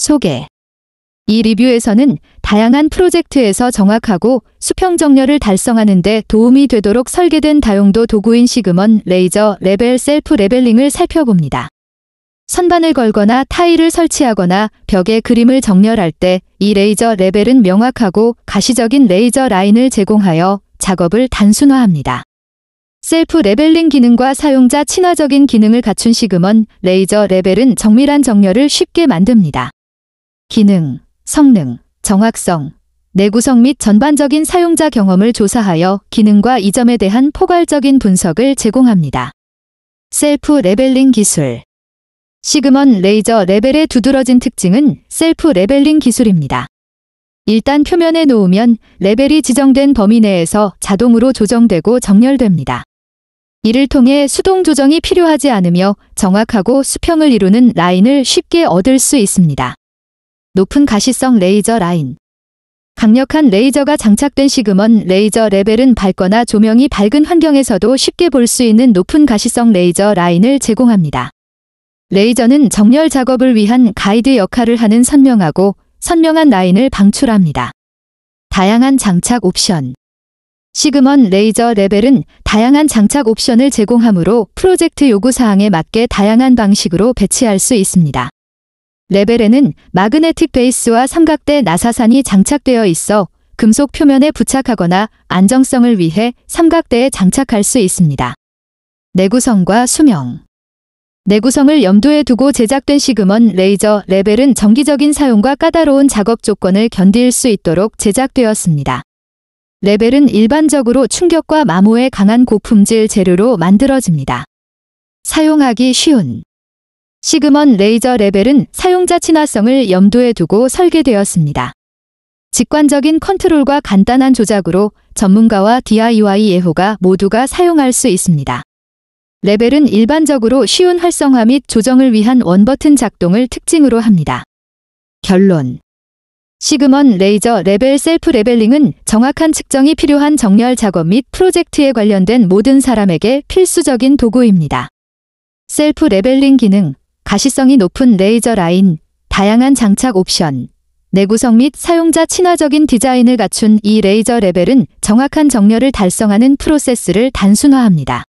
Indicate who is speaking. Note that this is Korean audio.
Speaker 1: 소개 이 리뷰에서는 다양한 프로젝트에서 정확하고 수평 정렬을 달성하는 데 도움이 되도록 설계된 다용도 도구인 시그먼 레이저 레벨 셀프 레벨링을 살펴봅니다. 선반을 걸거나 타일을 설치하거나 벽에 그림을 정렬할 때 이 레이저 레벨은 명확하고 가시적인 레이저 라인을 제공하여 작업을 단순화합니다. 셀프 레벨링 기능과 사용자 친화적인 기능을 갖춘 시그먼 레이저 레벨은 정밀한 정렬을 쉽게 만듭니다. 기능, 성능, 정확성, 내구성 및 전반적인 사용자 경험을 조사하여 기능과 이점에 대한 포괄적인 분석을 제공합니다. 셀프 레벨링 기술 시그먼 레이저 레벨의 두드러진 특징은 셀프 레벨링 기술입니다. 일단 표면에 놓으면 레벨이 지정된 범위 내에서 자동으로 조정되고 정렬됩니다. 이를 통해 수동 조정이 필요하지 않으며 정확하고 수평을 이루는 라인을 쉽게 얻을 수 있습니다. 높은 가시성 레이저 라인 강력한 레이저가 장착된 시그먼 레이저 레벨은 밝거나 조명이 밝은 환경에서도 쉽게 볼 수 있는 높은 가시성 레이저 라인을 제공합니다. 레이저는 정렬 작업을 위한 가이드 역할을 하는 선명하고 선명한 라인을 방출합니다. 다양한 장착 옵션 시그먼 레이저 레벨은 다양한 장착 옵션을 제공하므로 프로젝트 요구사항에 맞게 다양한 방식으로 배치할 수 있습니다. 레벨에는 마그네틱 베이스와 삼각대 나사산이 장착되어 있어 금속 표면에 부착하거나 안정성을 위해 삼각대에 장착할 수 있습니다. 내구성과 수명 내구성을 염두에 두고 제작된 시그먼 레이저 레벨은 정기적인 사용과 까다로운 작업 조건을 견딜 수 있도록 제작되었습니다. 레벨은 일반적으로 충격과 마모에 강한 고품질 재료로 만들어집니다. 사용하기 쉬운 시그먼 레이저 레벨은 사용자 친화성을 염두에 두고 설계되었습니다. 직관적인 컨트롤과 간단한 조작으로 전문가와 DIY 예호가 모두가 사용할 수 있습니다. 레벨은 일반적으로 쉬운 활성화 및 조정을 위한 원버튼 작동을 특징으로 합니다. 결론 시그먼 레이저 레벨 셀프 레벨링은 정확한 측정이 필요한 정렬 작업 및 프로젝트에 관련된 모든 사람에게 필수적인 도구입니다. 셀프 레벨링 기능 가시성이 높은 레이저 라인, 다양한 장착 옵션, 내구성 및 사용자 친화적인 디자인을 갖춘 이 레이저 레벨은 정확한 정렬을 달성하는 프로세스를 단순화합니다.